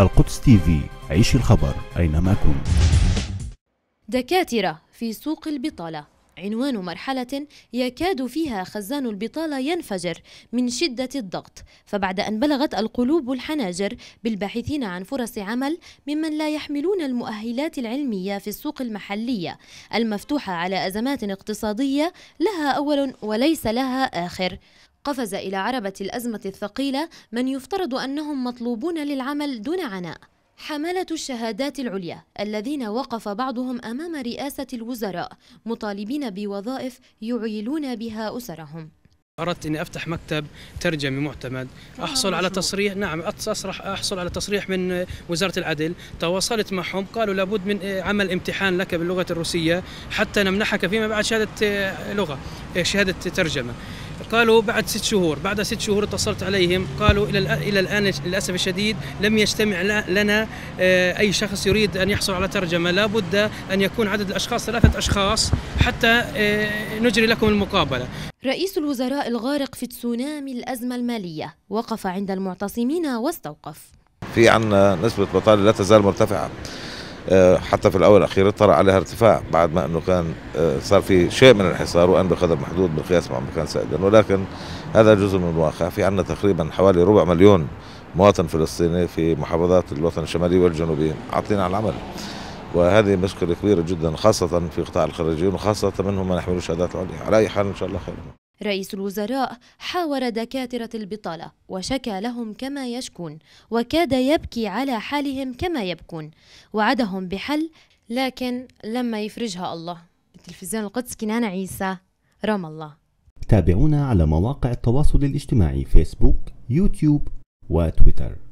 القدس تي في عيش الخبر أينما كنت دكاترة في سوق البطالة عنوان مرحلة يكاد فيها خزان البطالة ينفجر من شدة الضغط فبعد أن بلغت القلوب الحناجر بالباحثين عن فرص عمل ممن لا يحملون المؤهلات العلمية في السوق المحلية المفتوحة على أزمات اقتصادية لها أول وليس لها آخر قفز إلى عربة الأزمة الثقيلة من يفترض أنهم مطلوبون للعمل دون عناء حملة الشهادات العليا الذين وقف بعضهم أمام رئاسة الوزراء مطالبين بوظائف يعيلون بها أسرهم أردت أني أفتح مكتب ترجمي معتمد آه، أحصل على تصريح نعم أصرح أحصل على تصريح من وزارة العدل تواصلت معهم قالوا لابد من عمل امتحان لك باللغة الروسية حتى نمنحك فيما بعد شهادة آه، لغة آه، شهادة ترجمة قالوا بعد ست شهور بعد ست شهور اتصلت عليهم قالوا إلى إلى الآن للأسف الشديد لم يجتمع لنا آه، أي شخص يريد أن يحصل على ترجمة لابد أن يكون عدد الأشخاص ثلاثة أشخاص حتى آه، نجري لكم المقابلة رئيس الوزراء الغارق في تسونامي الأزمة المالية وقف عند المعتصمين واستوقف في عنا نسبة بطالة لا تزال مرتفعة آه، حتى في الاول الاخير طرا عليها ارتفاع بعد ما انه كان آه، صار في شيء من الحصار وان بقدر محدود بالقياس مع ما كان سائدا ولكن هذا جزء من الواقع في عندنا تقريبا حوالي ربع مليون مواطن فلسطيني في محافظات الوطن الشمالي والجنوبي عاطلين على العمل وهذه مشكله كبيره جدا خاصه في قطاع الخريجين وخاصه منهم ما يحملوا شهادات عليا على اي حال ان شاء الله خير رئيس الوزراء حاور دكاترة البطالة وشكى لهم كما يشكون وكاد يبكي على حالهم كما يبكون وعدهم بحل لكن لما يفرجها الله بالتلفزيون القدس كنانة عيسى رام الله تابعونا على مواقع التواصل الاجتماعي فيسبوك يوتيوب وتويتر